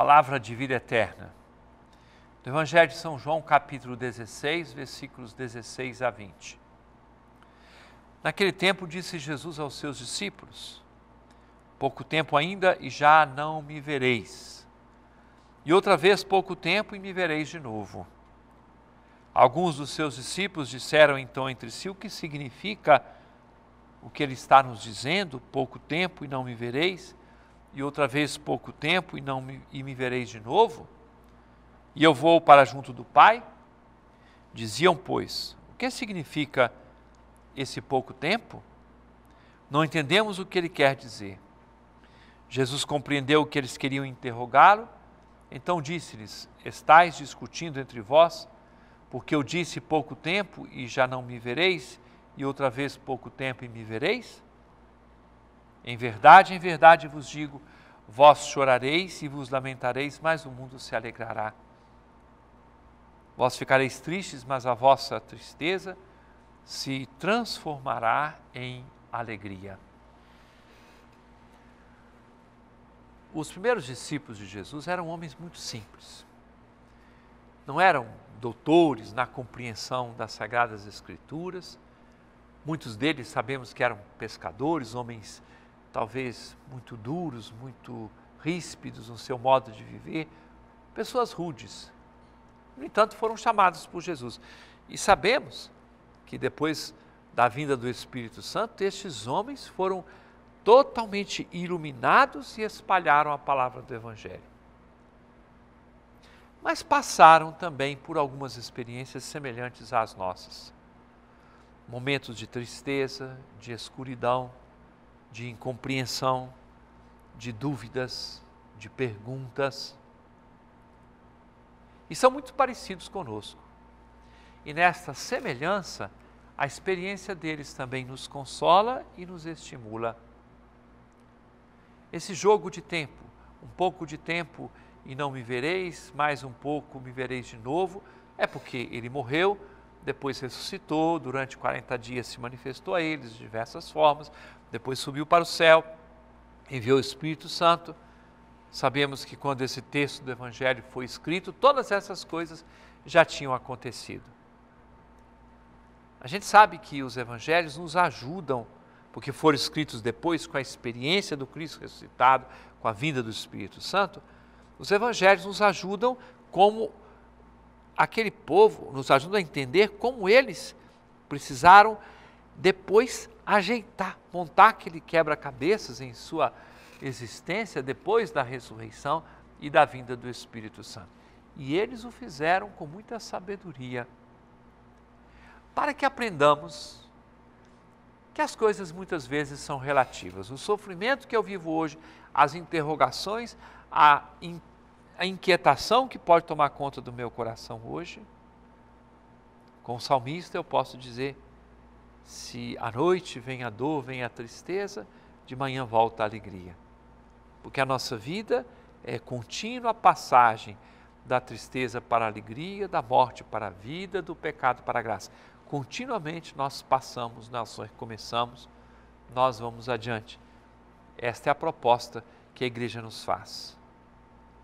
palavra de vida eterna. Do Evangelho de São João, capítulo 16, versículos 16 a 20. Naquele tempo disse Jesus aos seus discípulos: Pouco tempo ainda e já não me vereis. E outra vez pouco tempo e me vereis de novo. Alguns dos seus discípulos disseram então entre si: O que significa o que ele está nos dizendo? Pouco tempo e não me vereis? e outra vez pouco tempo e não me, e me vereis de novo? E eu vou para junto do Pai? Diziam, pois, o que significa esse pouco tempo? Não entendemos o que ele quer dizer. Jesus compreendeu que eles queriam interrogá-lo, então disse-lhes: Estais discutindo entre vós, porque eu disse pouco tempo e já não me vereis, e outra vez pouco tempo e me vereis? Em verdade, em verdade vos digo: vós chorareis e vos lamentareis, mas o mundo se alegrará. Vós ficareis tristes, mas a vossa tristeza se transformará em alegria. Os primeiros discípulos de Jesus eram homens muito simples. Não eram doutores na compreensão das Sagradas Escrituras. Muitos deles sabemos que eram pescadores, homens talvez muito duros, muito ríspidos no seu modo de viver, pessoas rudes. No entanto, foram chamados por Jesus. E sabemos que depois da vinda do Espírito Santo, estes homens foram totalmente iluminados e espalharam a palavra do Evangelho. Mas passaram também por algumas experiências semelhantes às nossas. Momentos de tristeza, de escuridão, de incompreensão, de dúvidas, de perguntas. E são muito parecidos conosco. E nesta semelhança, a experiência deles também nos consola e nos estimula. Esse jogo de tempo, um pouco de tempo e não me vereis, mais um pouco me vereis de novo, é porque ele morreu, depois ressuscitou, durante 40 dias se manifestou a eles de diversas formas, depois subiu para o céu, enviou o Espírito Santo. Sabemos que quando esse texto do Evangelho foi escrito, todas essas coisas já tinham acontecido. A gente sabe que os Evangelhos nos ajudam, porque foram escritos depois com a experiência do Cristo ressuscitado, com a vinda do Espírito Santo. Os Evangelhos nos ajudam como aquele povo, nos ajuda a entender como eles precisaram depois ajeitar, montar aquele quebra-cabeças em sua existência depois da ressurreição e da vinda do Espírito Santo. E eles o fizeram com muita sabedoria, para que aprendamos que as coisas muitas vezes são relativas. O sofrimento que eu vivo hoje, as interrogações, a a inquietação que pode tomar conta do meu coração hoje. Com o salmista eu posso dizer: se à noite vem a dor, vem a tristeza, de manhã volta a alegria. Porque a nossa vida é contínua passagem da tristeza para a alegria, da morte para a vida, do pecado para a graça. Continuamente nós passamos, nós recomeçamos, nós vamos adiante. Esta é a proposta que a igreja nos faz